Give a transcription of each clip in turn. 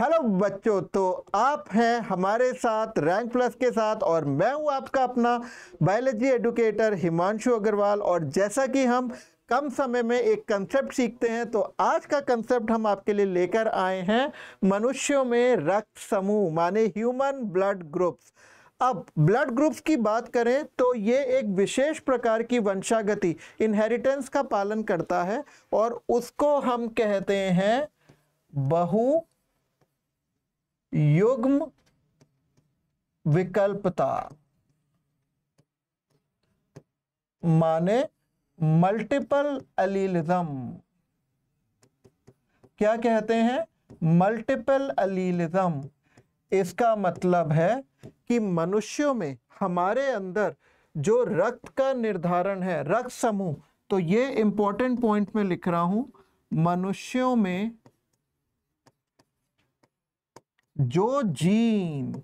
hello बच्चों तो आप हैं हमारे साथ रैंक प्लस के साथ और मैं हूं आपका अपना बायोलॉजी एडुकेटर हिमांशु अग्रवाल और जैसा कि हम कम समय में एक कंसेप्ट सीखते हैं तो आज का कंसेप्ट हम आपके लिए लेकर आए हैं मनुष्यों में रक्त समूह माने ह्यूमन ब्लड ग्रुप्स अब ब्लड ग्रुप्स की बात करें तो ये एक विशेष प्रकार की वंशागति इनहेरिटेंस का पालन करता है और उसको हम कहते हैं बहु युग्म विकल्पता माने मल्टीपल अलीलिज्म क्या कहते हैं मल्टीपल अलीलिज्म इसका मतलब है कि मनुष्यों में हमारे अंदर जो रक्त का निर्धारण है रक्त समूह तो ये इंपॉर्टेंट पॉइंट में लिख रहा हूं मनुष्यों में जो जीन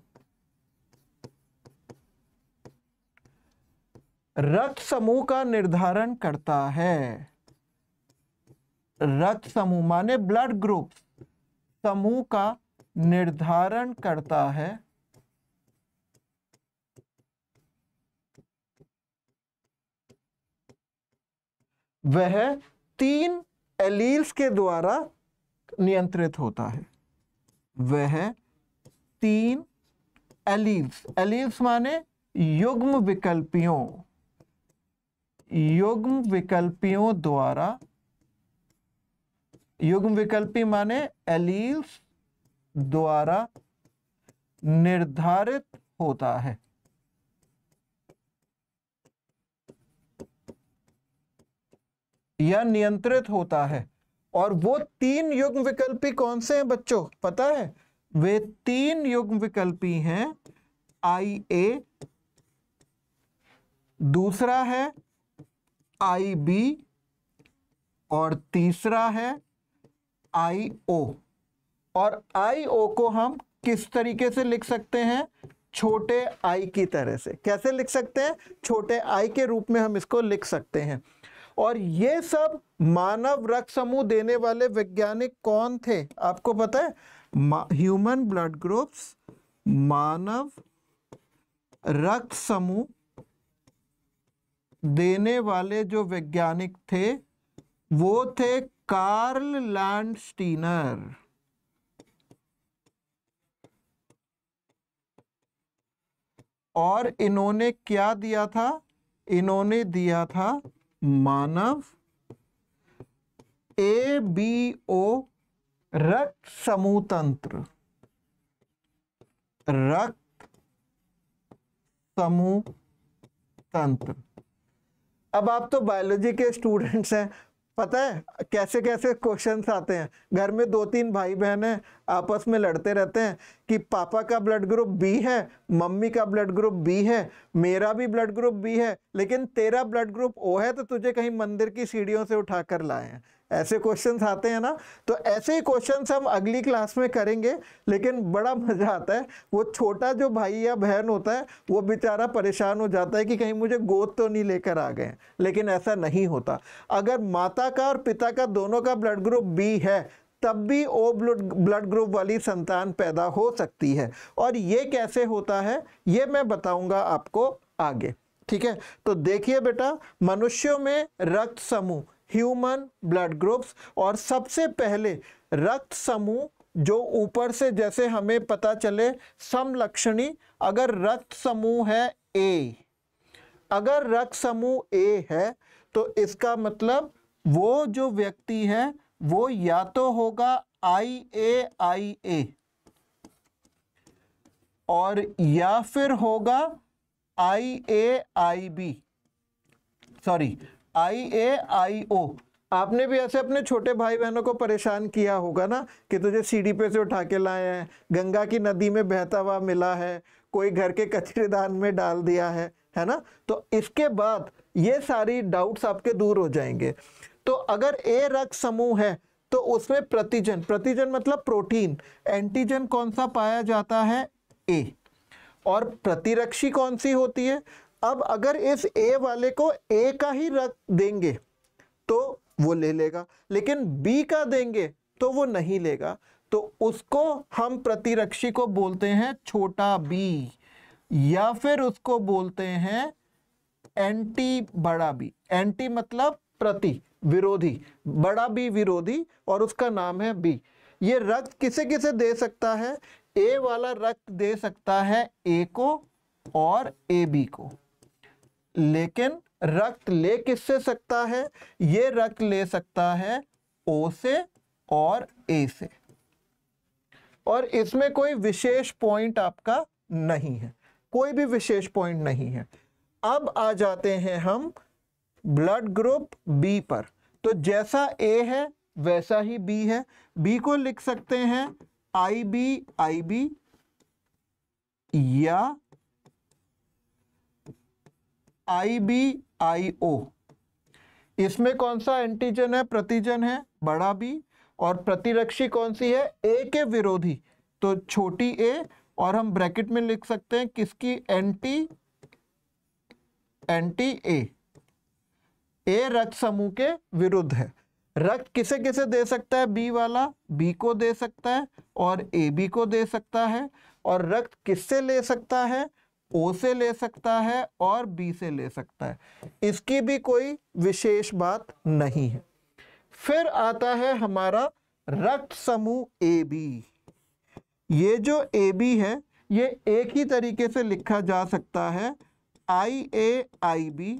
रक्त समूह का निर्धारण करता है रक्त समूह माने ब्लड ग्रुप समूह का निर्धारण करता है वह तीन एलील्स के द्वारा नियंत्रित होता है वह तीन एलिव्स एलिव्स माने युग्म विकल्पियों युग्म विकल्पियों द्वारा युग्म विकल्पी माने एलिव्स द्वारा निर्धारित होता है या नियंत्रित होता है और वो तीन युग्म विकल्पी कौन से हैं बच्चों पता है वे तीन युग्म विकल्पी हैं आई ए दूसरा है आई बी और तीसरा है आई ओ और आई ओ को हम किस तरीके से लिख सकते हैं छोटे आई की तरह से कैसे लिख सकते हैं छोटे आई के रूप में हम इसको लिख सकते हैं और ये सब मानव रक्त समूह देने वाले वैज्ञानिक कौन थे आपको पता है ह्यूमन ब्लड ग्रुप्स मानव रक्त समूह देने वाले जो वैज्ञानिक थे वो थे कार्ल स्टीनर और इन्होंने क्या दिया था इन्होंने दिया था मानव ए बी ओ रक्त समूह तंत्र रक्त समूह तंत्र अब आप तो बायोलॉजी के स्टूडेंट्स हैं पता है कैसे कैसे क्वेश्चंस आते हैं घर में दो तीन भाई बहन हैं आपस में लड़ते रहते हैं कि पापा का ब्लड ग्रुप बी है मम्मी का ब्लड ग्रुप बी है मेरा भी ब्लड ग्रुप बी है लेकिन तेरा ब्लड ग्रुप ओ है तो तुझे कहीं मंदिर की सीढ़ियों से उठा कर लाए हैं ऐसे क्वेश्चन आते हैं ना तो ऐसे ही क्वेश्चन हम अगली क्लास में करेंगे लेकिन बड़ा मज़ा आता है वो छोटा जो भाई या बहन होता है वो बेचारा परेशान हो जाता है कि कहीं मुझे गोद तो नहीं लेकर आ गए लेकिन ऐसा नहीं होता अगर माता का और पिता का दोनों का ब्लड ग्रुप बी है तब भी ओ ब्लड ब्लड ग्रुप वाली संतान पैदा हो सकती है और ये कैसे होता है ये मैं बताऊंगा आपको आगे ठीक है तो देखिए बेटा मनुष्यों में रक्त समूह ह्यूमन ब्लड ग्रुप्स और सबसे पहले रक्त समूह जो ऊपर से जैसे हमें पता चले समलक्षणी अगर रक्त समूह है ए अगर रक्त समूह ए है तो इसका मतलब वो जो व्यक्ति है वो या तो होगा आई ए आई ए और या फिर होगा आई ए आई बी सॉरी आई ए आई ओ आपने भी ऐसे अपने छोटे भाई बहनों को परेशान किया होगा ना कि तुझे सीढ़ी पे से उठा के लाए हैं गंगा की नदी में बहता हुआ मिला है कोई घर के कचरेदान में डाल दिया है है ना तो इसके बाद ये सारी डाउट्स आपके दूर हो जाएंगे तो अगर ए रक्त समूह है तो उसमें प्रतिजन प्रतिजन मतलब प्रोटीन एंटीजन कौन सा पाया जाता है ए और प्रतिरक्षी कौन सी होती है अब अगर इस ए वाले को ए का ही रक्त देंगे तो वो ले लेगा लेकिन बी का देंगे तो वो नहीं लेगा तो उसको हम प्रतिरक्षी को बोलते हैं छोटा बी या फिर उसको बोलते हैं एंटी बड़ा बी एंटी मतलब प्रति विरोधी बड़ा बी विरोधी और उसका नाम है बी ये रक्त किसे किसे दे सकता है ए वाला रक्त दे सकता है ए को और ए बी को लेकिन रक्त ले किससे सकता है ये रक्त ले सकता है ओ से और ए से और इसमें कोई विशेष पॉइंट आपका नहीं है कोई भी विशेष पॉइंट नहीं है अब आ जाते हैं हम ब्लड ग्रुप बी पर तो जैसा ए है वैसा ही बी है बी को लिख सकते हैं आई बी आई बी या आई बी आई ओ इसमें कौन सा एंटीजन है प्रतिजन है बड़ा बी और प्रतिरक्षी कौन सी है ए के विरोधी तो छोटी ए और हम ब्रैकेट में लिख सकते हैं किसकी एंटी एंटी ए ए रक्त समूह के विरुद्ध है रक्त किसे किसे दे सकता है बी वाला बी को दे सकता है और ए बी को दे सकता है और रक्त किससे ले सकता है ओ से ले सकता है और बी से ले सकता है इसकी भी कोई विशेष बात नहीं है फिर आता है हमारा रक्त समूह ए बी ये जो ए बी है ये एक ही तरीके से लिखा जा सकता है आई ए आई बी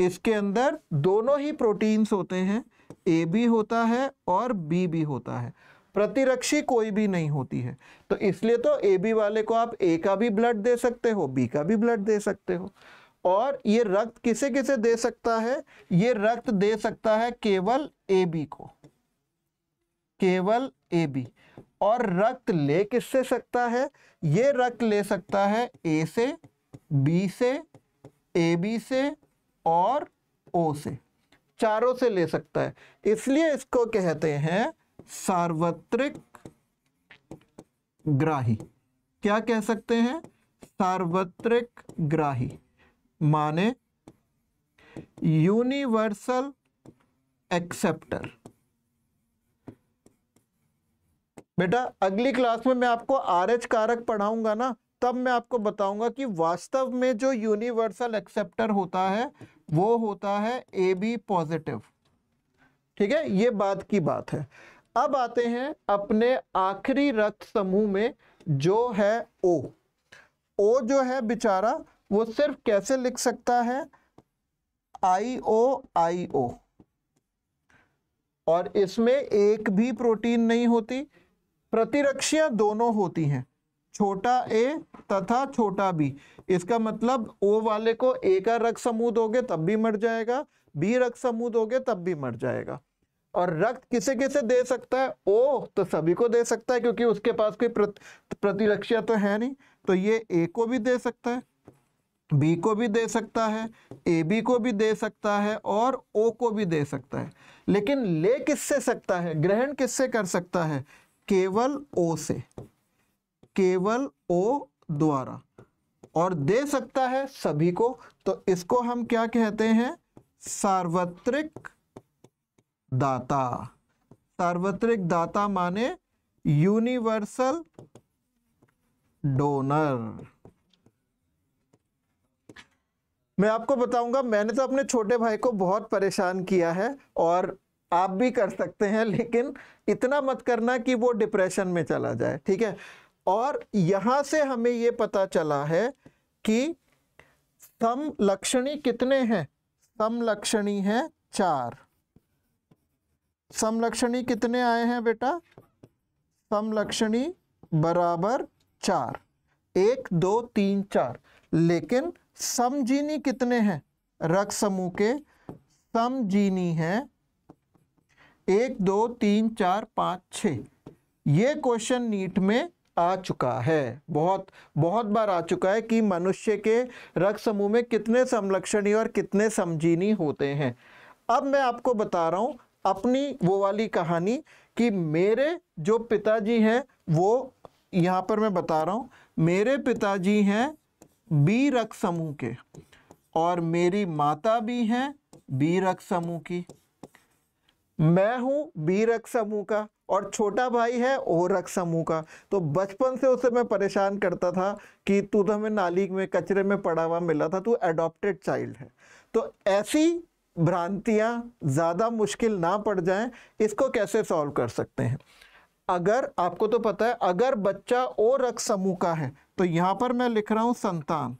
इसके अंदर दोनों ही प्रोटीन्स होते हैं ए भी होता है और बी भी होता है प्रतिरक्षी कोई भी नहीं होती है तो इसलिए तो ए बी वाले को आप ए का भी ब्लड दे सकते हो बी का भी ब्लड दे सकते हो और ये रक्त किसे किसे दे सकता है ये रक्त दे सकता है केवल ए बी को केवल ए बी और रक्त ले किससे सकता है ये रक्त ले सकता है ए से बी से ए बी से और ओ से चारों से ले सकता है इसलिए इसको कहते हैं सार्वत्रिक ग्राही क्या कह सकते हैं सार्वत्रिक ग्राही माने यूनिवर्सल एक्सेप्टर बेटा अगली क्लास में मैं आपको आर एच कारक पढ़ाऊंगा ना तब मैं आपको बताऊंगा कि वास्तव में जो यूनिवर्सल एक्सेप्टर होता है वो होता है ए बी पॉजिटिव ठीक है ये बात की बात है अब आते हैं अपने आखिरी रथ समूह में जो है ओ ओ जो है बेचारा वो सिर्फ कैसे लिख सकता है आई ओ आई ओ और इसमें एक भी प्रोटीन नहीं होती प्रतिरक्षियां दोनों होती हैं छोटा ए तथा छोटा बी इसका मतलब ओ वाले को ए का रक्त समूह दोगे तब भी मर जाएगा बी रक्त समूह दोगे तब भी मर जाएगा और रक्त किसे किसे दे सकता है ओ तो सभी को दे सकता है क्योंकि उसके पास कोई प्रत, प्रतिरक्षा तो है नहीं तो ये ए को भी दे सकता है बी को भी दे सकता है ए बी को भी दे सकता है और ओ को भी दे सकता है लेकिन ले किससे सकता है ग्रहण किससे कर सकता है केवल ओ से केवल ओ द्वारा और दे सकता है सभी को तो इसको हम क्या कहते हैं सार्वत्रिक दाता सार्वत्रिक दाता माने यूनिवर्सल डोनर मैं आपको बताऊंगा मैंने तो अपने छोटे भाई को बहुत परेशान किया है और आप भी कर सकते हैं लेकिन इतना मत करना कि वो डिप्रेशन में चला जाए ठीक है और यहां से हमें ये पता चला है कि समलक्षणी कितने हैं समलक्षणी है चार समलक्षणी कितने आए हैं बेटा समलक्षणी बराबर चार एक दो तीन चार लेकिन समजीनी कितने हैं रक्त समूह के समजीनी है एक दो तीन चार पाँच छ ये क्वेश्चन नीट में आ चुका है बहुत बहुत बार आ चुका है कि मनुष्य के रक्त समूह में कितने समलक्षणी और कितने समझीनी होते हैं अब मैं आपको बता रहा हूँ अपनी वो वाली कहानी कि मेरे जो पिताजी हैं वो यहाँ पर मैं बता रहा हूँ मेरे पिताजी हैं बी रक्त समूह के और मेरी माता भी हैं बी रक्त समूह की मैं हूँ बी रक्त समूह का और छोटा भाई है ओरक समूह का तो बचपन से उसे मैं परेशान करता था कि तू तो हमें नाली में कचरे में पड़ा हुआ मिला था तू एडॉप्टेड चाइल्ड है तो ऐसी भ्रांतियाँ ज़्यादा मुश्किल ना पड़ जाएं इसको कैसे सॉल्व कर सकते हैं अगर आपको तो पता है अगर बच्चा ओ रक्त समूह का है तो यहाँ पर मैं लिख रहा हूँ संतान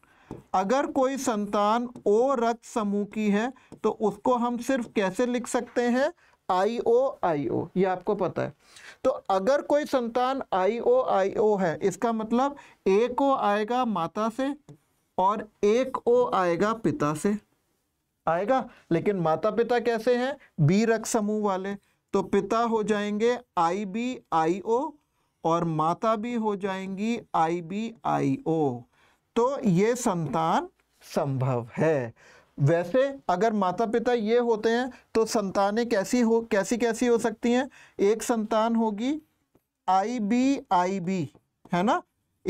अगर कोई संतान ओ रक्त समूह की है तो उसको हम सिर्फ कैसे लिख सकते हैं आई ओ आई ओ ये आपको पता है तो अगर कोई संतान आई ओ आई ओ है इसका मतलब एक ओ आएगा माता से और एक ओ आएगा पिता से आएगा लेकिन माता पिता कैसे हैं बी रक समूह वाले तो पिता हो जाएंगे आई बी आई ओ और माता भी हो जाएंगी आई बी आई ओ तो ये संतान संभव है वैसे अगर माता पिता ये होते हैं तो संतानें कैसी हो कैसी कैसी हो सकती हैं एक संतान होगी आई बी आई बी है ना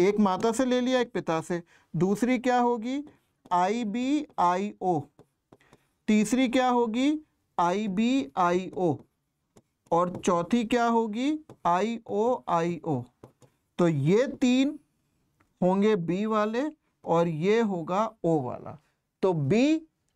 एक माता से ले लिया एक पिता से दूसरी क्या होगी आई बी आई ओ तीसरी क्या होगी आई बी आई ओ और चौथी क्या होगी आई ओ आई ओ तो ये तीन होंगे बी वाले और ये होगा ओ वाला तो बी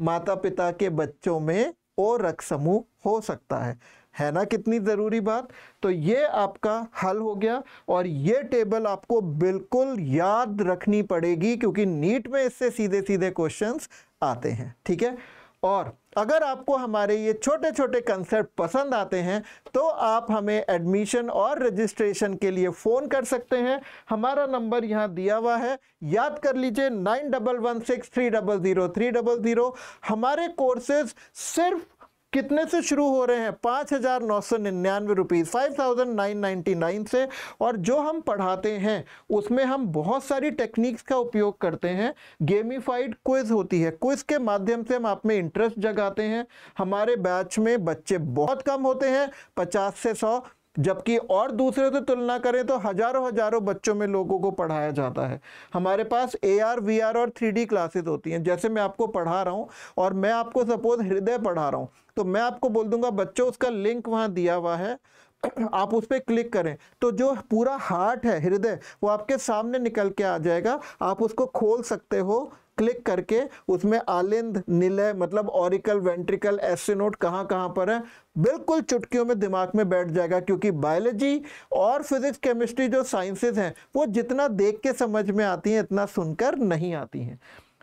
माता पिता के बच्चों में ओ रक्त समूह हो सकता है है ना कितनी ज़रूरी बात तो ये आपका हल हो गया और ये टेबल आपको बिल्कुल याद रखनी पड़ेगी क्योंकि नीट में इससे सीधे सीधे क्वेश्चंस आते हैं ठीक है और अगर आपको हमारे ये छोटे छोटे कंसेप्ट पसंद आते हैं तो आप हमें एडमिशन और रजिस्ट्रेशन के लिए फ़ोन कर सकते हैं हमारा नंबर यहाँ दिया हुआ है याद कर लीजिए nine double one six three double zero three double zero हमारे कोर्सेज सिर्फ कितने से शुरू हो रहे हैं पाँच हज़ार नौ सौ निन्यानवे rupees five thousand nine ninety nine से और जो हम पढ़ाते हैं उसमें हम बहुत सारी टेक्निक्स का उपयोग करते हैं गेमिफाइड क्विज़ होती है क्विज़ के माध्यम से हम आप में इंटरेस्ट जगाते हैं हमारे बैच में बच्चे बहुत कम होते हैं पचास से सौ जबकि और दूसरे से तुलना करें तो हजारों हजारों बच्चों में लोगों को पढ़ाया जाता है हमारे पास ए आर वी आर और थ्री डी क्लासेज होती हैं जैसे मैं आपको पढ़ा रहा हूँ और मैं आपको सपोज हृदय पढ़ा रहा हूँ तो मैं आपको बोल दूंगा बच्चों उसका लिंक वहाँ दिया हुआ है आप उस पर क्लिक करें तो जो पूरा हार्ट है हृदय वो आपके सामने निकल के आ जाएगा आप उसको खोल सकते हो क्लिक करके उसमें आलिंद निलय मतलब ऑरिकल वेंट्रिकल एस्ट्रोनोट कहाँ कहाँ पर है बिल्कुल चुटकियों में दिमाग में बैठ जाएगा क्योंकि बायोलॉजी और फिजिक्स केमिस्ट्री जो साइंसेज हैं वो जितना देख के समझ में आती हैं इतना सुनकर नहीं आती हैं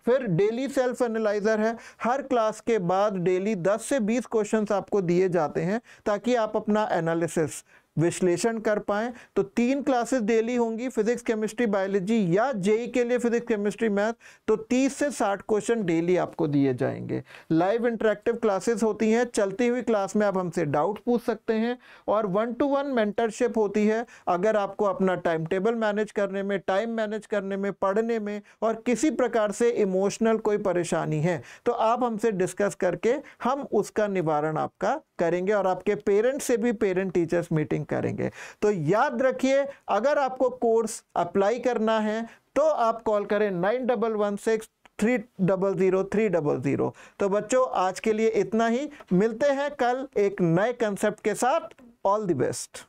फिर डेली सेल्फ एनालाइज़र है हर क्लास के बाद डेली 10 से 20 क्वेश्चंस आपको दिए जाते हैं ताकि आप अपना एनालिसिस विश्लेषण कर पाएँ तो तीन क्लासेस डेली होंगी फिजिक्स केमिस्ट्री बायोलॉजी या जेई e के लिए फिजिक्स केमिस्ट्री मैथ तो तीस से साठ क्वेश्चन डेली आपको दिए जाएंगे लाइव इंटरेक्टिव क्लासेस होती हैं चलती हुई क्लास में आप हमसे डाउट पूछ सकते हैं और वन टू वन मेंटरशिप होती है अगर आपको अपना टाइम टेबल मैनेज करने में टाइम मैनेज करने में पढ़ने में और किसी प्रकार से इमोशनल कोई परेशानी है तो आप हमसे डिस्कस करके हम उसका निवारण आपका करेंगे और आपके पेरेंट्स से भी पेरेंट टीचर्स मीटिंग करेंगे तो याद रखिए अगर आपको कोर्स अप्लाई करना है तो आप कॉल करें nine double one six three double zero three double zero तो बच्चों आज के लिए इतना ही मिलते हैं कल एक नए कंसेप्ट के साथ ऑल द बेस्ट